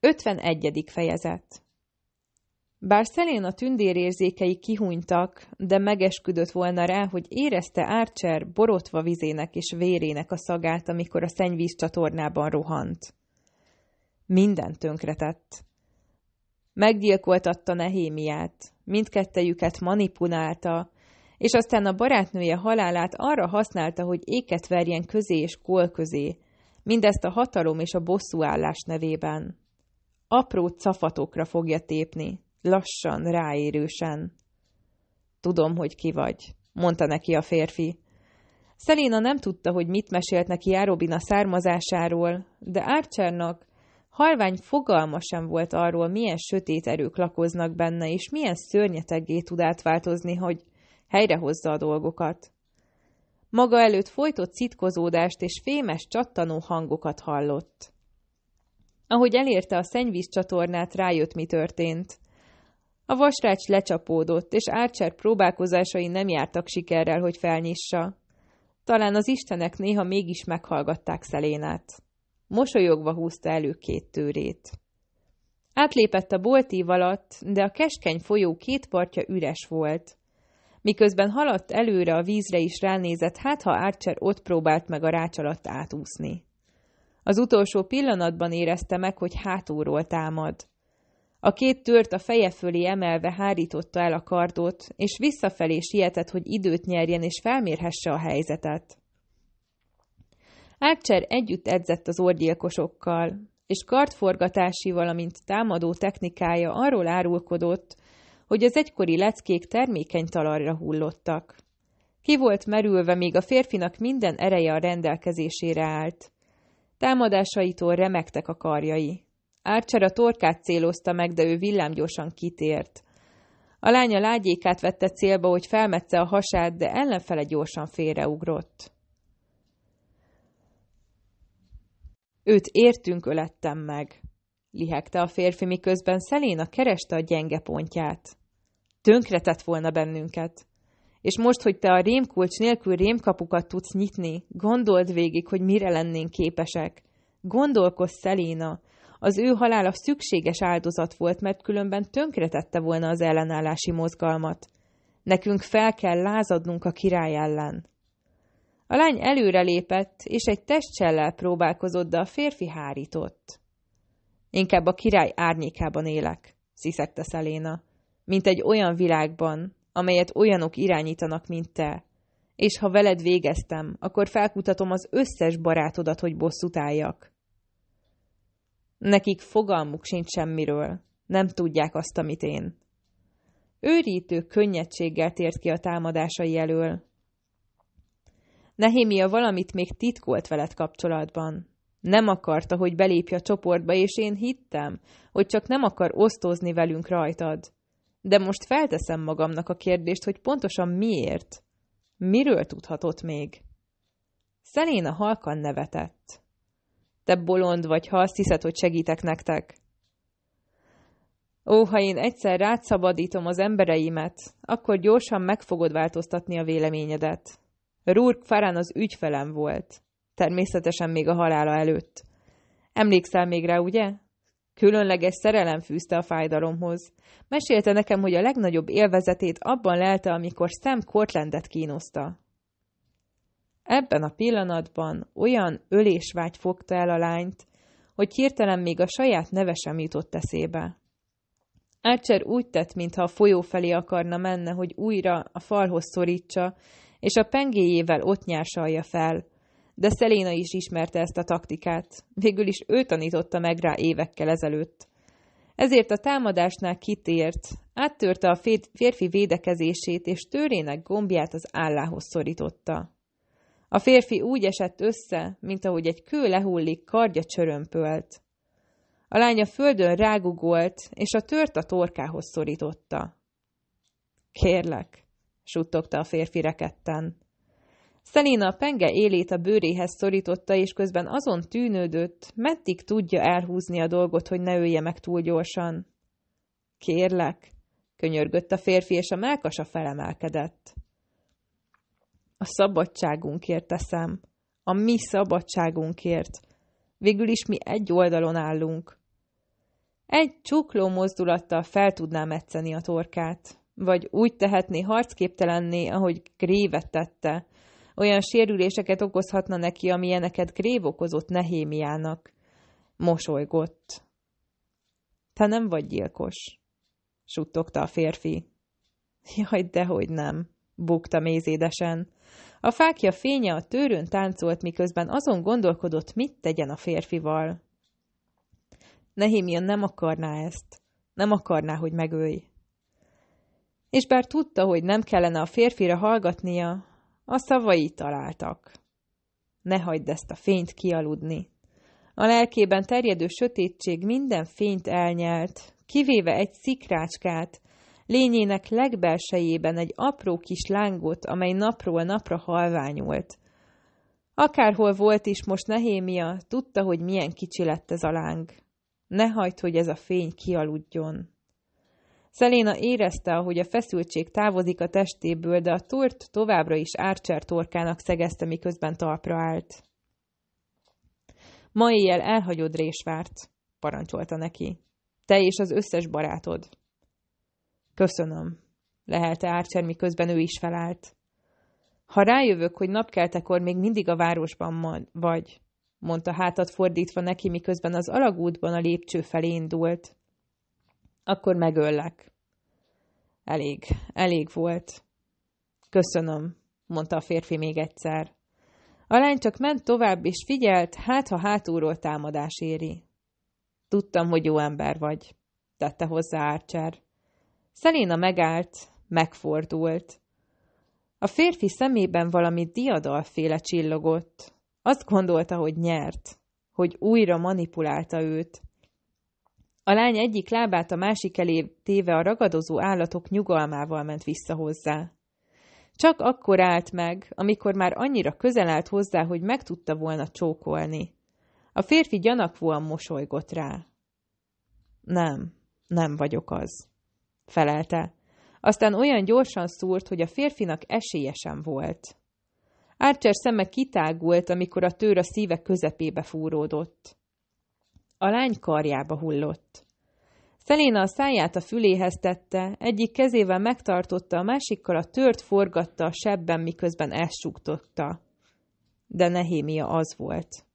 51. fejezet Bár szelén a tündérérzékei kihúnytak, de megesküdött volna rá, hogy érezte Árcser borotva vizének és vérének a szagát, amikor a szennyvíz csatornában rohant. Minden tönkretett. Meggyilkoltatta Nehémiát, mindkettejüket manipulálta, és aztán a barátnője halálát arra használta, hogy éket verjen közé és kol közé, mindezt a hatalom és a bosszúállás nevében apró cafatokra fogja tépni, lassan, ráérősen. Tudom, hogy ki vagy, mondta neki a férfi. Szeléna nem tudta, hogy mit mesélt neki Járobina származásáról, de Archernak halvány fogalma sem volt arról, milyen sötét erők lakoznak benne, és milyen szörnyeteggé tud átváltozni, hogy helyrehozza a dolgokat. Maga előtt folytott szitkozódást és fémes csattanó hangokat hallott. Ahogy elérte a szennyvíz csatornát, rájött, mi történt. A vasrács lecsapódott, és Archer próbálkozásai nem jártak sikerrel, hogy felnyissa. Talán az istenek néha mégis meghallgatták Szelénát. Mosolyogva húzta elő két tőrét. Átlépett a boltív alatt, de a keskeny folyó két partja üres volt. Miközben haladt előre a vízre is ránézett, hát ha Archer ott próbált meg a rács alatt átúszni. Az utolsó pillanatban érezte meg, hogy hátulról támad. A két tört a feje fölé emelve hárította el a kardot, és visszafelé sietett, hogy időt nyerjen és felmérhesse a helyzetet. Archer együtt edzett az orgyilkosokkal, és kardforgatási, valamint támadó technikája arról árulkodott, hogy az egykori leckék termékeny talajra hullottak. Ki volt merülve, még a férfinak minden ereje a rendelkezésére állt. Támadásaitól remektek a karjai. Archer a torkát célozta meg, de ő villámgyorsan kitért. A lánya lágyékát vette célba, hogy felmetsze a hasát, de ellenfele gyorsan félreugrott. Őt értünk ölettem meg, lihegte a férfi, miközben Szeléna kereste a gyenge pontját. Tönkretett volna bennünket. És most, hogy te a rémkulcs nélkül rémkapukat tudsz nyitni, gondold végig, hogy mire lennénk képesek. Gondolkozz, Szeléna! Az ő halála szükséges áldozat volt, mert különben tönkretette volna az ellenállási mozgalmat. Nekünk fel kell lázadnunk a király ellen. A lány előre lépett és egy testcsellel próbálkozott, de a férfi hárított. Inkább a király árnyékában élek, sziszegte Szeléna, mint egy olyan világban, amelyet olyanok irányítanak, mint te. És ha veled végeztem, akkor felkutatom az összes barátodat, hogy bosszút álljak. Nekik fogalmuk sincs semmiről, nem tudják azt, amit én. Őrítő könnyedséggel tért ki a támadásai elől. Nehémia valamit még titkolt veled kapcsolatban. Nem akarta, hogy belépj a csoportba, és én hittem, hogy csak nem akar osztozni velünk rajtad. De most felteszem magamnak a kérdést, hogy pontosan miért? Miről tudhatott még? Szeléna halkan nevetett. Te bolond vagy, ha azt hiszed, hogy segítek nektek. Ó, ha én egyszer rád szabadítom az embereimet, akkor gyorsan meg fogod változtatni a véleményedet. Rúrk Farán az ügyfelem volt. Természetesen még a halála előtt. Emlékszel még rá, ugye? Különleges szerelem fűzte a fájdalomhoz. Mesélte nekem, hogy a legnagyobb élvezetét abban lelte, amikor Sam Cortlandet kínoszta. Ebben a pillanatban olyan ölésvágy fogta el a lányt, hogy hirtelen még a saját neve sem jutott eszébe. Archer úgy tett, mintha a folyó felé akarna menne, hogy újra a falhoz szorítsa, és a pengéjével ott nyársalja fel, de Szeléna is ismerte ezt a taktikát. Végül is ő tanította meg rá évekkel ezelőtt. Ezért a támadásnál kitért, áttörte a férfi védekezését, és tőrének gombját az állához szorította. A férfi úgy esett össze, mint ahogy egy kő lehullik, kardja csörömpölt. A lánya földön rágugolt, és a tört a torkához szorította. Kérlek, suttogta a férfi rekedten. Szelina a penge élét a bőréhez szorította, és közben azon tűnődött, meddig tudja elhúzni a dolgot, hogy ne ölje meg túl gyorsan. Kérlek, könyörgött a férfi, és a melkasa felemelkedett. A szabadságunkért teszem. A mi szabadságunkért. Végül is mi egy oldalon állunk. Egy csukló mozdulattal fel tudná metszeni a torkát, vagy úgy tehetné harcképtelenné, ahogy Grévet tette – olyan sérüléseket okozhatna neki, amilyeneket Grév okozott Nehémiának. Mosolygott. Te nem vagy gyilkos, suttogta a férfi. Jaj, dehogy nem, bukta mézédesen. A fákja fénye a tőrön táncolt, miközben azon gondolkodott, mit tegyen a férfival. Nehémia nem akarná ezt. Nem akarná, hogy megölj. És bár tudta, hogy nem kellene a férfira hallgatnia, a szavai találtak. Ne hagyd ezt a fényt kialudni. A lelkében terjedő sötétség minden fényt elnyelt, kivéve egy szikrácskát, lényének legbelsejében egy apró kis lángot, amely napról napra halványult. Akárhol volt is most Nehémia, tudta, hogy milyen kicsi lett ez a láng. Ne hagyd, hogy ez a fény kialudjon. Szeléna érezte, ahogy a feszültség távozik a testéből, de a tort továbbra is árcsár torkának szegezte, miközben talpra állt. Ma éjjel elhagyod Résvárt, parancsolta neki. Te és az összes barátod. Köszönöm, lehelte Archer, miközben ő is felállt. Ha rájövök, hogy napkeltekor még mindig a városban vagy, mondta hátat fordítva neki, miközben az alagútban a lépcső felé indult. Akkor megöllek. Elég, elég volt. Köszönöm, mondta a férfi még egyszer. A lány csak ment tovább, és figyelt, hát ha hátulról támadás éri. Tudtam, hogy jó ember vagy, tette hozzá Árcsár. Szeléna megállt, megfordult. A férfi szemében valami diadalféle csillogott. Azt gondolta, hogy nyert, hogy újra manipulálta őt, a lány egyik lábát a másik elé téve a ragadozó állatok nyugalmával ment vissza hozzá. Csak akkor állt meg, amikor már annyira közel állt hozzá, hogy meg tudta volna csókolni. A férfi gyanakvóan mosolygott rá. Nem, nem vagyok az, felelte. Aztán olyan gyorsan szúrt, hogy a férfinak esélye sem volt. Archer szeme kitágult, amikor a tőr a szíve közepébe fúródott. A lány karjába hullott. Szeléna a száját a füléhez tette, egyik kezével megtartotta, a másikkal a tört forgatta a sebben, miközben elsugtotta. De Nehémia az volt.